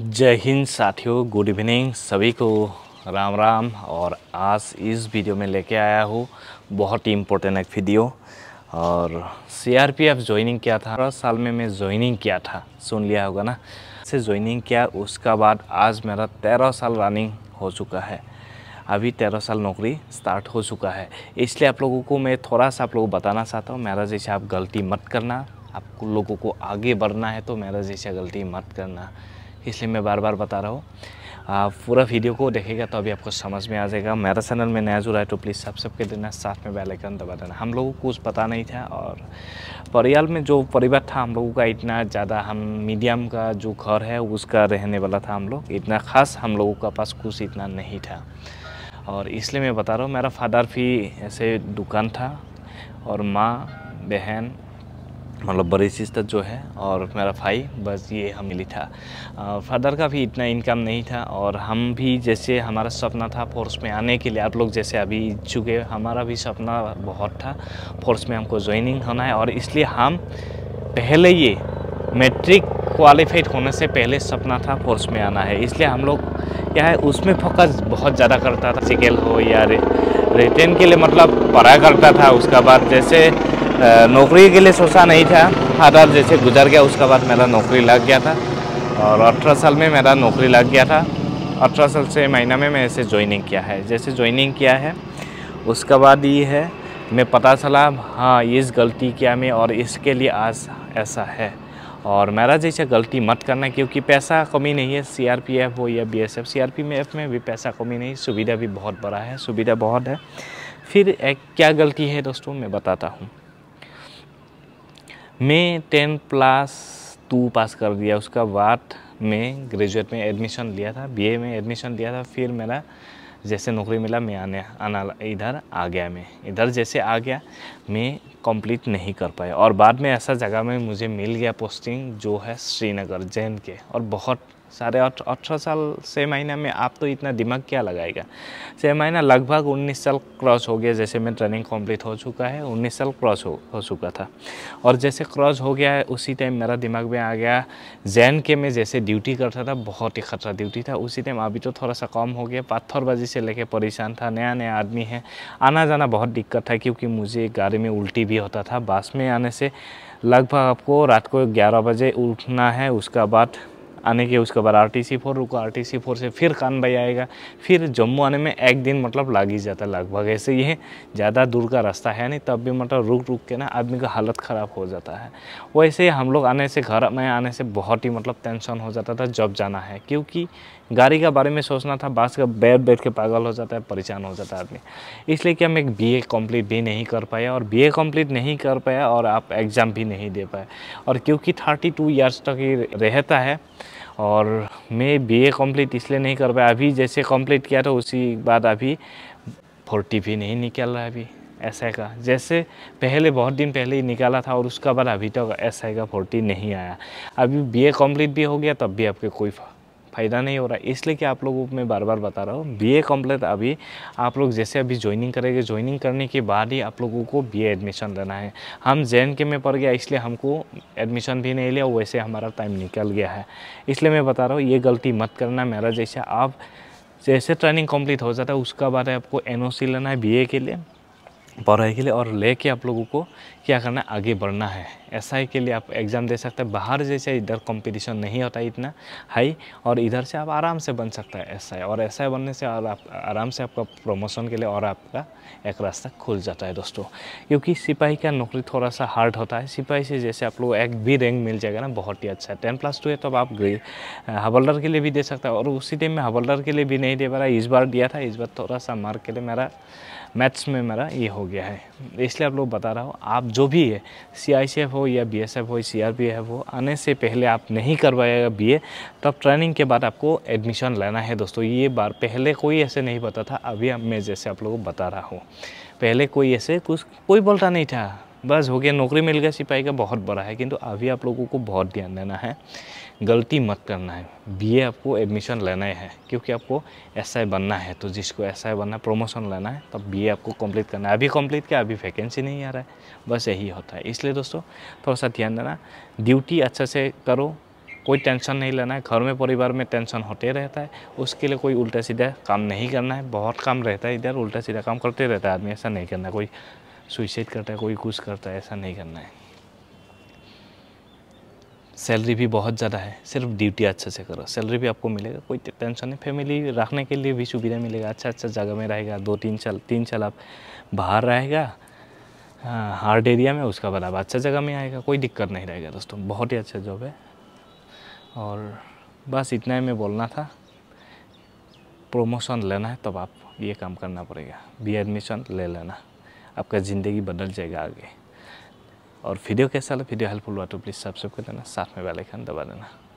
जय हिंद साथियों good evening सभी को राम राम और आज इस वीडियो में लेके आया हूँ बहुत ही इम्पोर्टेंट एक वीडियो और सीआरपीएफ ज्वाइनिंग किया था अठारह साल में मैं ज्वाइनिंग किया था सुन लिया होगा ना से ज्वाइनिंग किया उसका बाद आज मेरा तेरह साल रनिंग हो चुका है अभी तेरह साल नौकरी स्टार्ट हो चुका है इसलिए आप लोगों को मैं थोड़ा सा आप लोगों को बताना चाहता हूँ मेरा जैसे आप गलती मत करना आप लोगों को आगे बढ़ना है तो मेरा जैसे गलती मत करना इसलिए मैं बार बार बता रहा हूँ पूरा वीडियो को देखेगा तो अभी आपको समझ में आ जाएगा मेरा चैनल में नया जुड़ा है तो प्लीज़ सब्सक्राइब कर देना साथ में बेलाइकन दबा देना हम लोगों को कुछ पता नहीं था और परियाल में जो परिवार था हम लोगों का इतना ज़्यादा हम मीडियम का जो घर है उसका रहने वाला था हम लोग इतना ख़ास हम लोगों का पास कुछ इतना नहीं था और इसलिए मैं बता रहा हूँ मेरा फादर भी ऐसे दुकान था और माँ बहन मतलब बड़ी सिस्टर जो है और मेरा भाई बस ये हम मिली था फादर का भी इतना इनकम नहीं था और हम भी जैसे हमारा सपना था फोर्स में आने के लिए आप लोग जैसे अभी चुके हमारा भी सपना बहुत था फोर्स में हमको ज्वाइनिंग होना है और इसलिए हम पहले ये मैट्रिक क्वालिफाइड होने से पहले सपना था फोर्स में आना है इसलिए हम लोग क्या है उसमें फोकस बहुत ज़्यादा करता था सिकेल हो या रिटेन के लिए मतलब पढ़ा करता था उसका बाद जैसे नौकरी के लिए सोचा नहीं था हाथ जैसे गुजर गया उसके बाद मेरा नौकरी लग गया था और अठारह साल में मेरा नौकरी लग गया था अठारह साल से महीना में मैं ऐसे ज्वाइनिंग किया है जैसे ज्वाइनिंग किया है उसके बाद ये है मैं पता चला हाँ इस गलती किया मैं और इसके लिए आज ऐसा है और मेरा जैसा गलती मत करना क्योंकि पैसा कमी नहीं है सीआरपीएफ हो या बीएसएफ सीआरपीएफ में भी पैसा कमी नहीं सुविधा भी बहुत बड़ा है सुविधा बहुत है फिर एक क्या गलती है दोस्तों मैं बताता हूँ मैं टेन प्लस टू पास कर दिया उसका बाद मैं ग्रेजुएट में एडमिशन लिया था बीए में एडमिशन लिया था फिर मेरा जैसे नौकरी मिला मैं आने आना इधर आ गया मैं इधर जैसे आ गया मैं कंप्लीट नहीं कर पाया और बाद में ऐसा जगह में मुझे मिल गया पोस्टिंग जो है श्रीनगर जैन के और बहुत साढ़े अठारह साल छः महीना में आप तो इतना दिमाग क्या लगाएगा छः महीना लगभग उन्नीस साल क्रॉस हो गया जैसे मैं ट्रेनिंग कंप्लीट हो चुका है उन्नीस साल क्रॉस हो हो चुका था और जैसे क्रॉस हो गया है उसी टाइम मेरा दिमाग में आ गया जैन के में जैसे ड्यूटी करता था बहुत ही खतरा ड्यूटी था उसी टाइम अभी तो थोड़ा सा कम हो गया पत्थरबाजी से लेके परेशान था नया नया आदमी है आना जाना बहुत दिक्कत था क्योंकि मुझे गाड़ी में उल्टी भी होता था बस में आने से लगभग आपको रात को ग्यारह बजे उठना है उसका बाद आने के उसके बाद आर टी सी फोर रुको आर टी सी फोर से फिर कान भाई आएगा फिर जम्मू आने में एक दिन मतलब लग ही जाता है लगभग ऐसे ही है ज़्यादा दूर का रास्ता है नहीं तब भी मतलब रुक रुक के ना आदमी का हालत ख़राब हो जाता है वैसे ही हम लोग आने से घर में आने से बहुत ही मतलब टेंशन हो जाता था जब जाना है क्योंकि गाड़ी के बारे में सोचना था बास का बैठ बैठ के पागल हो जाता है परेशान हो जाता है आदमी इसलिए कि हम एक बीए कंप्लीट भी नहीं कर पाए और बीए कंप्लीट नहीं कर पाया और आप एग्ज़ाम भी नहीं दे पाए और क्योंकि थर्टी टू ईयर्स तक ही रहता है और मैं बीए कंप्लीट इसलिए नहीं कर पाया अभी जैसे कम्प्लीट किया था उसी बाद अभी फोर्टी भी नहीं निकल रहा अभी एस का जैसे पहले बहुत दिन पहले ही निकाला था और उसका बाद अभी तक तो एस का फोर्टी नहीं आया अभी बीए कंप्लीट भी हो गया तब भी आपके कोई फ़ायदा नहीं हो रहा है इसलिए कि आप लोगों को मैं बार बार बता रहा हूँ बी ए कम्प्लीट अभी आप लोग जैसे अभी ज्वाइनिंग करेंगे ज्वाइनिंग करने के बाद ही आप लोगों को बी एडमिशन लेना है हम जे के में पढ़ गया इसलिए हमको एडमिशन भी नहीं लिया वैसे हमारा टाइम निकल गया है इसलिए मैं बता रहा हूँ ये गलती मत करना मेरा जैसे आप जैसे ट्रेनिंग कंप्लीट हो जाता है उसका बाद आपको एन लेना है बी के लिए पढ़ाई के लिए और लेके आप लोगों को क्या करना है आगे बढ़ना है एस के लिए आप एग्ज़ाम दे सकते हैं बाहर जैसे इधर कंपटीशन नहीं होता इतना हाई और इधर से आप आराम से बन सकता है एस और एस बनने से और आप आराम से आपका प्रमोशन के लिए और आपका एक रास्ता खुल जाता है दोस्तों क्योंकि सिपाही का नौकरी थोड़ा सा हार्ड होता है सिपाही से जैसे आप लोग एक भी रैंक मिल जाएगा ना बहुत ही अच्छा है टेन प्लस टू है तो आप हवलदार के लिए भी दे सकते हैं और उसी टाइम में हवलदार के लिए भी नहीं दे पा रहा इस बार दिया था इस बार थोड़ा सा मार्क के लिए मेरा मैथ्स में मेरा ये हो गया है इसलिए आप लोग बता रहा हूँ आप जो भी है सी हो या बी हो सी आर हो आने से पहले आप नहीं करवाएगा बी तब ट्रेनिंग के बाद आपको एडमिशन लेना है दोस्तों ये बार पहले कोई ऐसे नहीं पता था अभी अब मैं जैसे आप लोगों को बता रहा हूँ पहले कोई ऐसे कुछ कोई बोलता नहीं था बस हो गया नौकरी मिल गया सिपाही का बहुत बड़ा है किंतु अभी आप लोगों को बहुत ध्यान देना है गलती मत करना है बीए आपको एडमिशन लेना है क्योंकि आपको एसआई बनना है तो जिसको एसआई बनना है प्रमोशन लेना है तब बीए आपको कंप्लीट करना है अभी कंप्लीट किया अभी वैकेंसी नहीं आ रहा है बस यही होता है इसलिए दोस्तों थोड़ा सा ध्यान देना ड्यूटी अच्छे से करो कोई टेंशन नहीं लेना है घर में परिवार में टेंशन होते रहता है उसके लिए कोई उल्टा सीधा काम नहीं करना है बहुत काम रहता है इधर उल्टा सीधा काम करते रहता है आदमी ऐसा नहीं करना कोई सुइसाइड करता है कोई कुछ करता है ऐसा नहीं करना है सैलरी भी बहुत ज़्यादा है सिर्फ ड्यूटी अच्छे से करो सैलरी भी आपको मिलेगा कोई टेंशन नहीं फैमिली रखने के लिए भी सुविधा मिलेगा अच्छा अच्छा जगह में रहेगा दो तीन साल तीन साल आप बाहर रहेगा हाँ, हार्ड एरिया में उसका बराबर आप अच्छा जगह में आएगा कोई दिक्कत नहीं रहेगा दोस्तों बहुत ही अच्छा जॉब है और बस इतना ही मैं बोलना था प्रमोशन लेना है तब आप ये काम करना पड़ेगा बी एडमिशन ले लेना आपका ज़िंदगी बदल जाएगा आगे और वीडियो कैसा लगा वीडियो हेल्पफुल हुआ तो प्लीज़ सब्सक्राइब कर देना साथ में बेल आइकन दबा देना